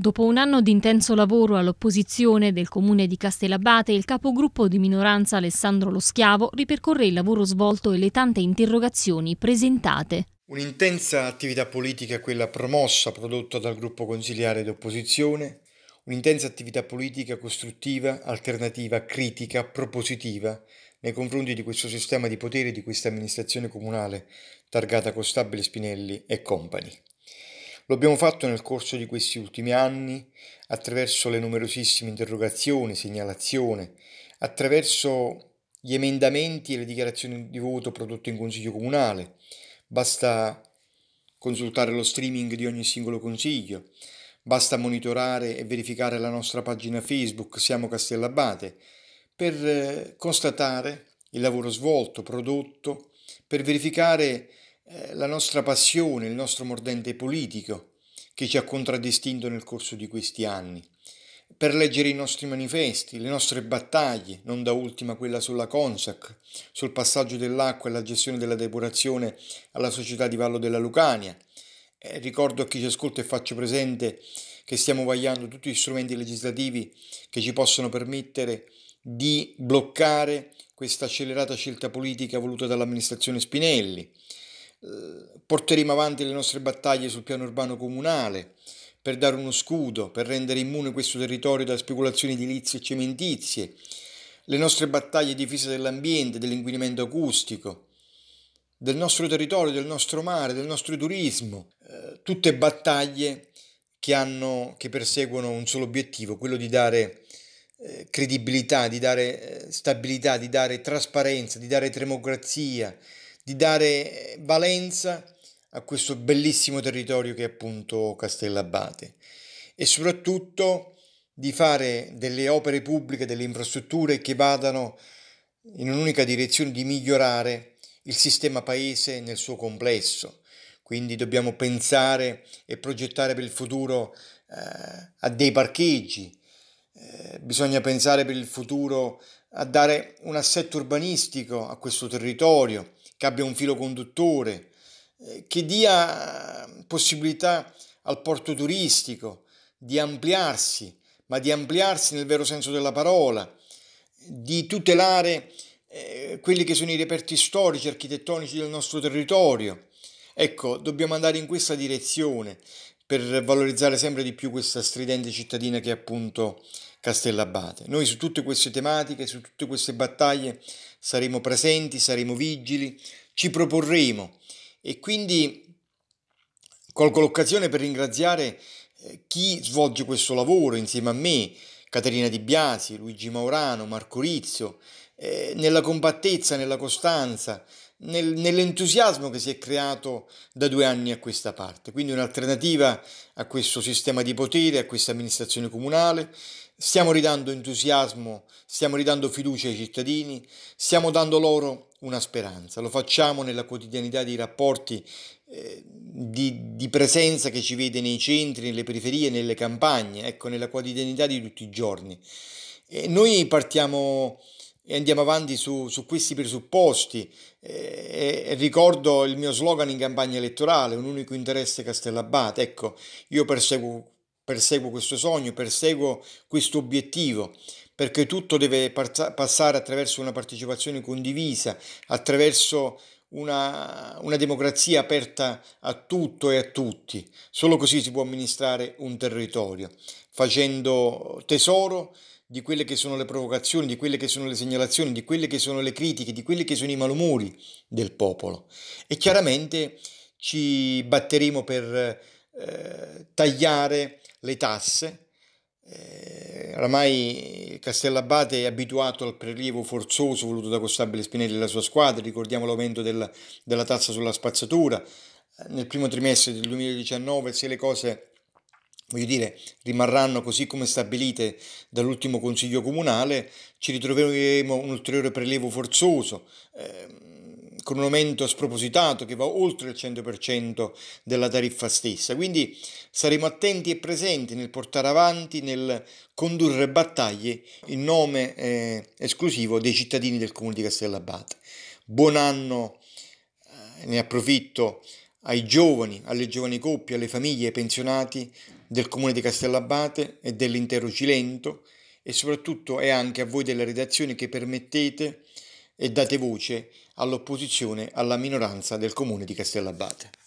Dopo un anno di intenso lavoro all'opposizione del comune di Castellabate, il capogruppo di minoranza Alessandro Lo Schiavo ripercorre il lavoro svolto e le tante interrogazioni presentate. Un'intensa attività politica è quella promossa, prodotta dal gruppo consiliare d'opposizione, un'intensa attività politica costruttiva, alternativa, critica, propositiva nei confronti di questo sistema di potere di questa amministrazione comunale targata Costabile Spinelli e Company. Lo abbiamo fatto nel corso di questi ultimi anni attraverso le numerosissime interrogazioni, segnalazioni, attraverso gli emendamenti e le dichiarazioni di voto prodotte in Consiglio Comunale. Basta consultare lo streaming di ogni singolo consiglio, basta monitorare e verificare la nostra pagina Facebook Siamo Castellabate per eh, constatare il lavoro svolto, prodotto, per verificare la nostra passione, il nostro mordente politico che ci ha contraddistinto nel corso di questi anni, per leggere i nostri manifesti, le nostre battaglie, non da ultima quella sulla Consac, sul passaggio dell'acqua e la gestione della depurazione alla società di Vallo della Lucania. Eh, ricordo a chi ci ascolta e faccio presente che stiamo vagliando tutti gli strumenti legislativi che ci possono permettere di bloccare questa accelerata scelta politica voluta dall'amministrazione Spinelli eh, porteremo avanti le nostre battaglie sul piano urbano comunale per dare uno scudo, per rendere immune questo territorio da speculazioni edilizie e cementizie, le nostre battaglie difese dell'ambiente, dell'inquinamento acustico, del nostro territorio, del nostro mare, del nostro turismo, eh, tutte battaglie che, hanno, che, perseguono un solo obiettivo, quello di dare eh, credibilità, di dare eh, stabilità, di dare trasparenza, di dare democrazia, di dare eh, valenza a questo bellissimo territorio che è appunto Castellabate e soprattutto di fare delle opere pubbliche, delle infrastrutture che vadano in un'unica direzione di migliorare il sistema paese nel suo complesso. Quindi dobbiamo pensare e progettare per il futuro eh, a dei parcheggi, eh, bisogna pensare per il futuro a dare un assetto urbanistico a questo territorio, che abbia un filo conduttore, eh, che dia mm, possibilità al porto turistico di ampliarsi, ma di ampliarsi nel vero senso della parola, di tutelare eh, quelli che sono i reperti storici, architettonici del nostro territorio. Ecco, dobbiamo andare in questa direzione, per valorizzare sempre di più questa stridente cittadina che è appunto Castellabate. Noi su tutte queste tematiche, su tutte queste battaglie saremo presenti, saremo vigili, ci proporremo e quindi colgo l'occasione per ringraziare eh, chi svolge questo lavoro insieme a me, Caterina Di Biasi, Luigi Maurano, Marco Rizzo, eh, nella compattezza, nella costanza, nel, nell'entusiasmo che si è creato da due anni a questa parte. Quindi un'alternativa a questo sistema di potere, a questa amministrazione comunale Stiamo ridando entusiasmo, stiamo ridando fiducia ai cittadini, stiamo dando loro una speranza. Lo facciamo nella quotidianità dei rapporti eh, di, di, presenza che ci vede nei centri, nelle periferie, nelle campagne, ecco, nella quotidianità di tutti i giorni. E noi partiamo e andiamo avanti su, su questi presupposti. Eh, e, e ricordo il mio slogan in campagna elettorale, un unico interesse Castellabate. Ecco, io perseguo perseguo questo sogno, perseguo questo obiettivo, perché tutto deve passare attraverso una partecipazione condivisa, attraverso una, una, democrazia aperta a tutto e a tutti. Solo così si può amministrare un territorio, facendo tesoro di quelle che sono le provocazioni, di quelle che sono le segnalazioni, di quelle che sono le critiche, di quelli che sono i malumori del popolo. E chiaramente ci batteremo per eh, tagliare le tasse. Eh, oramai Castellabate è abituato al prelievo forzoso voluto da Costabile Spinelli e la sua squadra, ricordiamo l'aumento della, della tassa sulla spazzatura. Nel primo trimestre del 2019, se le cose voglio dire, rimarranno così come stabilite dall'ultimo Consiglio Comunale, ci ritroveremo un ulteriore prelievo forzoso, eh, con un aumento spropositato che va oltre il 100% della tariffa stessa. Quindi saremo attenti e presenti nel portare avanti, nel condurre battaglie in nome eh, esclusivo dei cittadini del Comune di Castellabate. Buon anno, eh, ne approfitto ai giovani, alle giovani coppie, alle famiglie, ai pensionati del comune di Castellabate e dell'intero Cilento e soprattutto è anche a voi della redazione che permettete e date voce all'opposizione alla minoranza del comune di Castellabate.